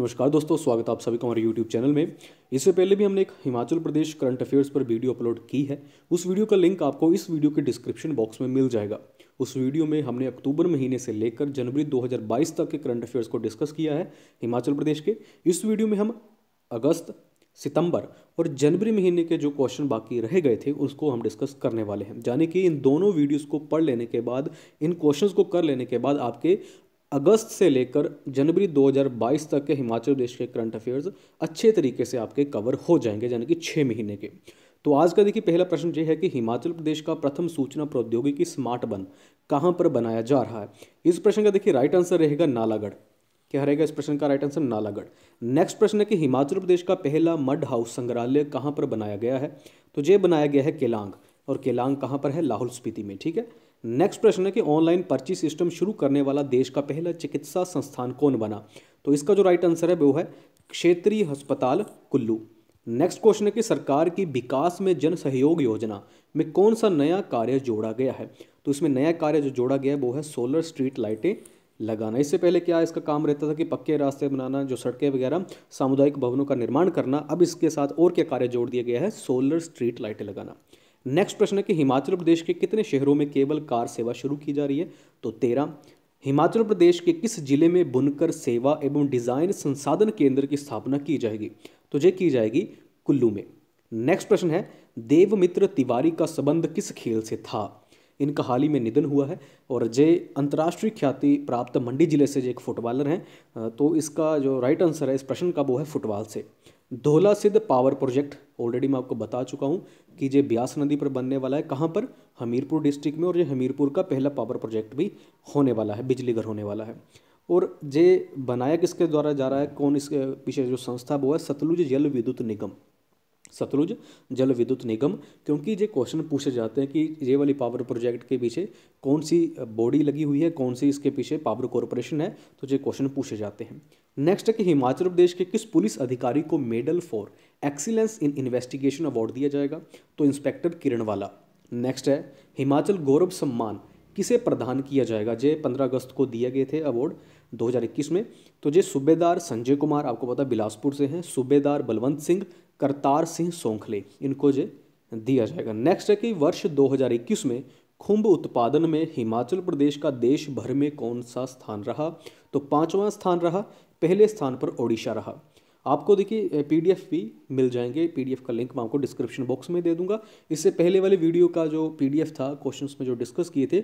नमस्कार दोस्तों स्वागत आप सभी का हमारे YouTube चैनल में इससे पहले भी हमने एक हिमाचल प्रदेश करंट अफेयर्स पर वीडियो अपलोड की है उस वीडियो का लिंक आपको इस वीडियो के डिस्क्रिप्शन बॉक्स में मिल जाएगा उस वीडियो में हमने अक्टूबर महीने से लेकर जनवरी 2022 तक के करंट अफेयर्स को डिस्कस किया है हिमाचल प्रदेश के इस वीडियो में हम अगस्त सितंबर और जनवरी महीने के जो क्वेश्चन बाकी रह गए थे उसको हम डिस्कस करने वाले हैं यानी कि इन दोनों वीडियोस को पढ़ लेने के बाद इन क्वेश्चंस को कर लेने के बाद आपके अगस्त से लेकर जनवरी 2022 तक के हिमाचल प्रदेश के करंट अफेयर्स अच्छे तरीके से आपके कवर हो जाएंगे यानी कि छः महीने के तो आज का देखिए पहला प्रश्न ये है कि हिमाचल प्रदेश का प्रथम सूचना प्रौद्योगिकी स्मार्ट बन कहाँ पर बनाया जा रहा है इस प्रश्न का देखिए राइट आंसर रहेगा नालागढ़ क्या रहेगा इस प्रश्न का राइट आंसर नालागढ़ नेक्स्ट प्रश्न है कि हिमाचल प्रदेश का पहला मड हाउस संग्रहालय कहाँ पर बनाया गया है तो ये बनाया गया है केलांग और केलांग कहाँ पर है लाहौल स्पीति में ठीक है नेक्स्ट प्रश्न है कि ऑनलाइन पर्ची सिस्टम शुरू करने वाला देश का पहला चिकित्सा संस्थान कौन बना तो इसका जो राइट आंसर है वो है क्षेत्रीय अस्पताल कुल्लू नेक्स्ट क्वेश्चन है कि सरकार की विकास में जन सहयोग योजना में कौन सा नया कार्य जोड़ा गया है तो इसमें नया कार्य जो जोड़ा गया है वो है सोलर स्ट्रीट लाइटें लगाना इससे पहले क्या इसका काम रहता था कि पक्के रास्ते बनाना जो सड़कें वगैरह सामुदायिक भवनों का निर्माण करना अब इसके साथ और क्या कार्य जोड़ दिया गया है सोलर स्ट्रीट लाइटें लगाना नेक्स्ट प्रश्न है कि हिमाचल प्रदेश के कितने शहरों में केवल कार सेवा शुरू की जा रही है तो तेरह हिमाचल प्रदेश के किस जिले में बुनकर सेवा एवं डिज़ाइन संसाधन केंद्र की स्थापना की जाएगी तो ये की जाएगी कुल्लू में नेक्स्ट प्रश्न है देवमित्र तिवारी का संबंध किस खेल से था इनका हाल ही में निधन हुआ है और जे अंतर्राष्ट्रीय ख्याति प्राप्त मंडी जिले से जो एक फुटबॉलर हैं तो इसका जो राइट आंसर है इस प्रश्न का वो है फुटबॉल से धोला सिद्ध पावर प्रोजेक्ट ऑलरेडी मैं आपको बता चुका हूँ कि ये ब्यास नदी पर बनने वाला है कहाँ पर हमीरपुर डिस्ट्रिक्ट में और ये हमीरपुर का पहला पावर प्रोजेक्ट भी होने वाला है बिजली घर होने वाला है और ये बनाया किसके द्वारा जा रहा है कौन इसके पीछे जो संस्था वो है सतलुज जल विद्युत निगम सतलुज जल विद्युत निगम क्योंकि ये क्वेश्चन पूछे जाते हैं कि ये वाली पावर प्रोजेक्ट के पीछे कौन सी बॉडी लगी हुई है कौन सी इसके पीछे पावर कॉरपोरेशन है तो ये क्वेश्चन पूछे जाते हैं नेक्स्ट है कि हिमाचल प्रदेश के किस पुलिस अधिकारी को medal for excellence in investigation award दिया जाएगा तो इंस्पेक्टर किरण वाला नेक्स्ट है हिमाचल गौरव सम्मान किसे प्रदान किया जाएगा जे पंद्रह अगस्त को दिए गए थे अवार्ड 2021 में तो जे सूबेदार संजय कुमार आपको पता बिलासपुर से हैं सूबेदार बलवंत सिंह करतार सिंह सोंखले इनको जो दिया जाएगा नेक्स्ट है कि वर्ष 2021 में खुम्ब उत्पादन में हिमाचल प्रदेश का देश भर में कौन सा स्थान रहा तो पाँचवा स्थान रहा पहले स्थान पर ओडिशा रहा आपको देखिए पीडीएफ भी मिल जाएंगे पीडीएफ का लिंक मैं आपको डिस्क्रिप्शन बॉक्स में दे दूंगा इससे पहले वाले वीडियो का जो पीडीएफ था क्वेश्चंस में जो डिस्कस किए थे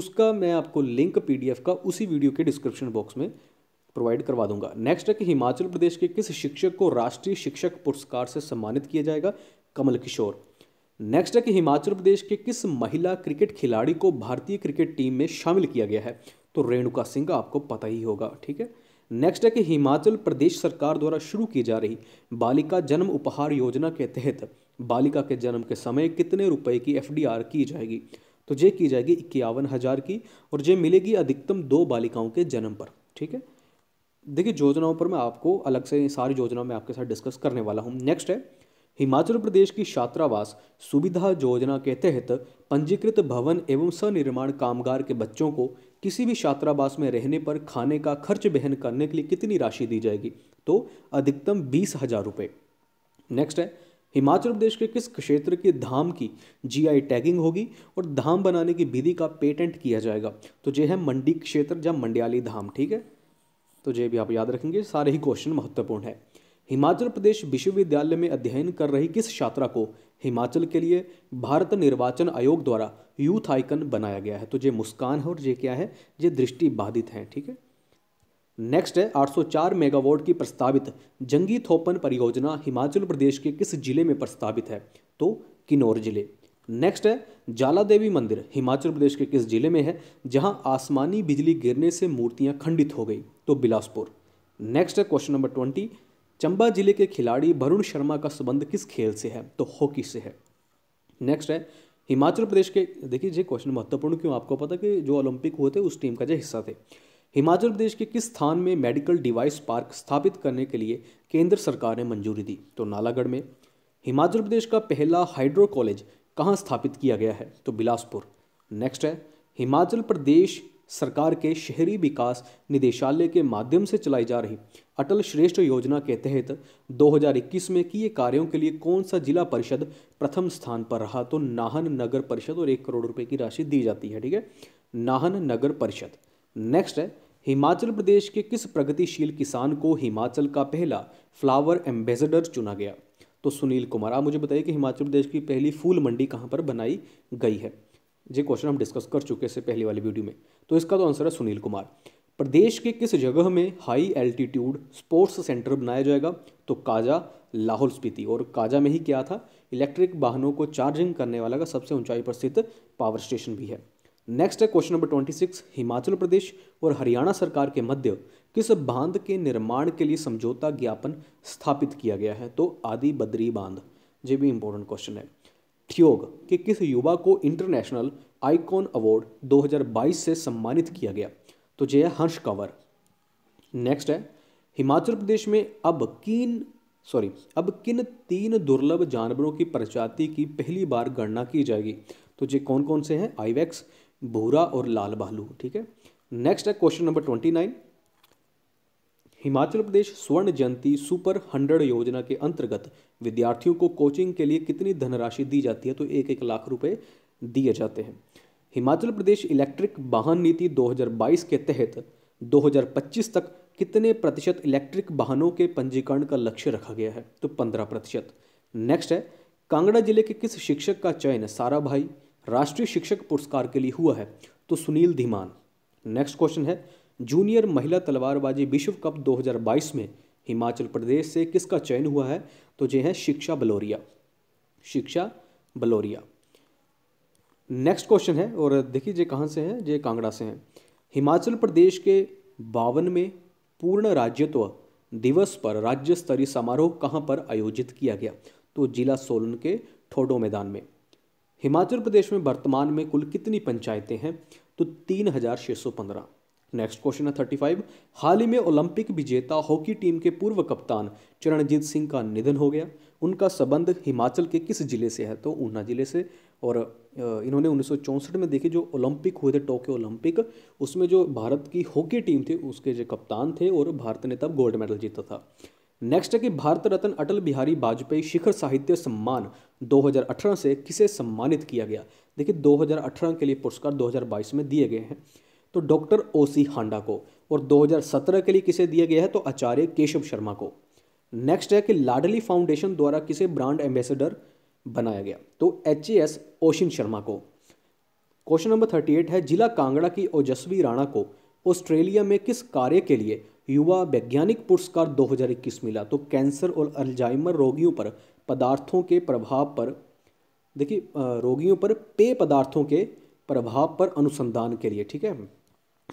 उसका मैं आपको लिंक पीडीएफ का उसी वीडियो के डिस्क्रिप्शन बॉक्स में प्रोवाइड करवा दूंगा नेक्स्ट है कि हिमाचल प्रदेश के किस शिक्षक को राष्ट्रीय शिक्षक पुरस्कार से सम्मानित किया जाएगा कमल किशोर नेक्स्ट है कि हिमाचल प्रदेश के किस महिला क्रिकेट खिलाड़ी को भारतीय क्रिकेट टीम में शामिल किया गया है तो रेणुका सिंह आपको पता ही होगा ठीक है नेक्स्ट है कि हिमाचल प्रदेश सरकार द्वारा शुरू की जा रही बालिका जन्म उपहार योजना के तहत बालिका के जन्म के समय कितने रुपए की एफ की जाएगी तो ये की जाएगी इक्यावन हज़ार की और ये मिलेगी अधिकतम दो बालिकाओं के जन्म पर ठीक है देखिए योजनाओं पर मैं आपको अलग से सारी योजनाओं में आपके साथ डिस्कस करने वाला हूँ नेक्स्ट है हिमाचल प्रदेश की छात्रावास सुविधा योजना के तहत पंजीकृत भवन एवं सनिर्माण कामगार के बच्चों को किसी भी छात्रावास में रहने पर खाने का खर्च बहन करने के लिए कितनी राशि दी जाएगी तो अधिकतम बीस हजार रुपये नेक्स्ट है हिमाचल प्रदेश के किस क्षेत्र के धाम की जीआई टैगिंग होगी और धाम बनाने की विधि का पेटेंट किया जाएगा तो यह है मंडी क्षेत्र या मंडियाली धाम ठीक है तो ये भी आप याद रखेंगे सारे ही क्वेश्चन महत्वपूर्ण है हिमाचल प्रदेश विश्वविद्यालय में अध्ययन कर रही किस छात्रा को हिमाचल के लिए भारत निर्वाचन आयोग द्वारा यूथ आइकन बनाया गया है तो ये मुस्कान है और ये क्या है ये दृष्टि बाधित हैं ठीक है नेक्स्ट है 804 मेगावाट की प्रस्तावित जंगी थोपन परियोजना हिमाचल प्रदेश के किस जिले में प्रस्तावित है तो किन्नौर जिले नेक्स्ट है जाला देवी मंदिर हिमाचल प्रदेश के किस जिले में है जहां आसमानी बिजली गिरने से मूर्तियां खंडित हो गई तो बिलासपुर नेक्स्ट है क्वेश्चन नंबर ट्वेंटी चंबा जिले के खिलाड़ी वरुण शर्मा का संबंध किस खेल से है तो हॉकी से है नेक्स्ट है हिमाचल प्रदेश के देखिए ये क्वेश्चन महत्वपूर्ण क्यों आपको पता कि जो ओलंपिक हुए थे उस टीम का जो हिस्सा थे हिमाचल प्रदेश के किस स्थान में मेडिकल डिवाइस पार्क स्थापित करने के लिए केंद्र सरकार ने मंजूरी दी तो नालागढ़ में हिमाचल प्रदेश का पहला हाइड्रो कॉलेज कहाँ स्थापित किया गया है तो बिलासपुर नेक्स्ट है हिमाचल प्रदेश सरकार के शहरी विकास निदेशालय के माध्यम से चलाई जा रही अटल श्रेष्ठ योजना के तहत 2021 में किए कार्यों के लिए कौन सा जिला परिषद प्रथम स्थान पर रहा तो नाहन नगर परिषद और एक करोड़ रुपए की राशि दी जाती है ठीक है नाहन नगर परिषद नेक्स्ट है हिमाचल प्रदेश के किस प्रगतिशील किसान को हिमाचल का पहला फ्लावर एम्बेसडर चुना गया तो सुनील कुमार आप मुझे बताइए कि हिमाचल प्रदेश की पहली फूल मंडी कहाँ पर बनाई गई है ये क्वेश्चन हम डिस्कस कर चुके हैं पहले वाली वीडियो में तो इसका तो आंसर है सुनील कुमार प्रदेश के किस जगह में हाई एल्टीट्यूड स्पोर्ट्स सेंटर बनाया जाएगा तो काजा लाहौल स्पीति और काजा में ही क्या था इलेक्ट्रिक वाहनों को चार्जिंग करने वाला का सबसे ऊंचाई पर स्थित पावर स्टेशन भी है नेक्स्ट है question number twenty six Himachal Pradesh और हरियाणा सरकार के मध्य किस बांध के निर्माण के लिए समझौता ज्ञापन स्थापित किया गया है तो आदि बद्री बांध ये भी इंपॉर्टेंट क्वेश्चन है ठियोग के किस युवा को इंटरनेशनल आइकॉन अवार्ड 2022 से सम्मानित किया गया तो जे है हंस कंवर नेक्स्ट है हिमाचल प्रदेश में अब किन सॉरी अब किन तीन दुर्लभ जानवरों की प्रजाति की पहली बार गणना की जाएगी तो ये कौन कौन से हैं आईवैक्स भूरा और लाल भालू ठीक है नेक्स्ट है question number twenty nine Himachal Pradesh स्वर्ण जयंती सुपर हंड्रेड योजना के अंतर्गत विद्यार्थियों को कोचिंग के लिए कितनी धनराशि दी जाती है तो एक एक लाख रुपए दिए जाते हैं हिमाचल प्रदेश इलेक्ट्रिक वाहन नीति 2022 के तहत 2025 तक कितने प्रतिशत इलेक्ट्रिक वाहनों के पंजीकरण का लक्ष्य रखा गया है तो पंद्रह प्रतिशत नेक्स्ट है कांगड़ा जिले के किस शिक्षक का चयन सारा भाई राष्ट्रीय शिक्षक पुरस्कार के लिए हुआ है तो सुनील धीमान नेक्स्ट क्वेश्चन है जूनियर महिला तलवारबाजी विश्व कप 2022 में हिमाचल प्रदेश से किसका चयन हुआ है तो जो है शिक्षा बलोरिया शिक्षा बलोरिया नेक्स्ट क्वेश्चन है और देखिए ये कहाँ से है ये कांगड़ा से हैं हिमाचल प्रदेश के बावन में पूर्ण राज्यत्व दिवस पर राज्य स्तरीय समारोह कहाँ पर आयोजित किया गया तो जिला सोलन के ठोडो मैदान में हिमाचल प्रदेश में वर्तमान में कुल कितनी पंचायतें हैं तो तीन हज़ार छः सौ पंद्रह नेक्स्ट क्वेश्चन है थर्टी फाइव हाल ही में ओलंपिक विजेता हॉकी टीम के पूर्व कप्तान चरणजीत सिंह का निधन हो गया उनका संबंध हिमाचल के किस जिले से है तो ऊना जिले से और इन्होंने उन्नीस में देखिए जो ओलंपिक हुए थे टोक्यो ओलंपिक उसमें जो भारत की हॉकी टीम थी उसके जो कप्तान थे और भारत ने तब गोल्ड मेडल जीता था नेक्स्ट है कि भारत रत्न अटल बिहारी वाजपेयी शिखर साहित्य सम्मान 2018 से किसे सम्मानित किया गया देखिए 2018 के लिए पुरस्कार 2022 में दिए गए हैं तो डॉक्टर ओ सी हांडा को और 2017 के लिए किसे दिया गया है तो आचार्य केशव शर्मा को नेक्स्ट है कि लाडली फाउंडेशन द्वारा किसे ब्रांड एम्बेसडर बनाया गया तो H A S Oshin Sharma को क्वेश्चन नंबर थर्टी एट है जिला कांगड़ा की ओजस्वी राणा को ऑस्ट्रेलिया में किस कार्य के लिए युवा वैज्ञानिक पुरस्कार 2021 मिला तो कैंसर और अल्जाइमर रोगियों पर पदार्थों के प्रभाव पर देखिए रोगियों पर पेय पदार्थों के प्रभाव पर अनुसंधान के लिए ठीक है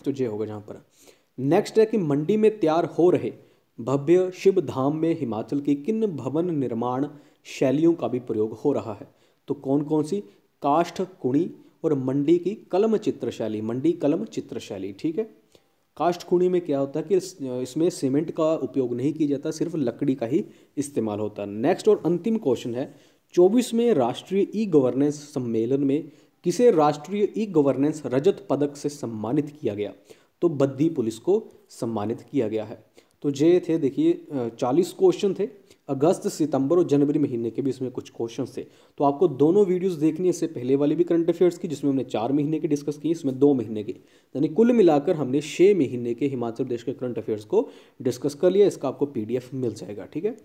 तो जय होगा जहाँ पर नेक्स्ट है कि मंडी में तैयार हो रहे भव्य शिव धाम में हिमाचल की किन भवन निर्माण शैलियों का भी प्रयोग हो रहा है तो कौन कौन सी काष्ठ कुणी और मंडी की कलम चित्र शैली मंडी कलम चित्र शैली ठीक है काष्ठकुणी में क्या होता है कि इसमें सीमेंट का उपयोग नहीं किया जाता सिर्फ लकड़ी का ही इस्तेमाल होता है नेक्स्ट और अंतिम क्वेश्चन है चौबीसवें राष्ट्रीय ई गवर्नेंस सम्मेलन में किसे राष्ट्रीय ई गवर्नेंस रजत पदक से सम्मानित किया गया तो बद्दी पुलिस को सम्मानित किया गया है तो ये थे देखिए चालीस क्वेश्चन थे अगस्त सितंबर और जनवरी महीने के भी इसमें कुछ क्वेश्चन थे तो आपको दोनों वीडियोस देखनी है इससे पहले वाले भी करंट अफेयर्स की जिसमें हमने चार महीने की डिस्कस की इसमें दो महीने की यानी कुल मिलाकर हमने छः महीने के हिमाचल प्रदेश के करंट अफेयर्स को डिस्कस कर लिया इसका आपको पीडीएफ मिल जाएगा ठीक है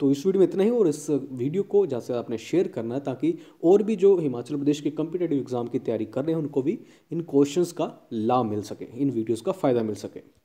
तो इस वीडियो में इतना ही और इस वीडियो को जहाँ से आपने शेयर करना है ताकि और भी जो हिमाचल प्रदेश के कम्पिटेटिव एग्जाम की तैयारी कर रहे हैं उनको भी इन क्वेश्चंस का लाभ मिल सके इन वीडियोस का फ़ायदा मिल सके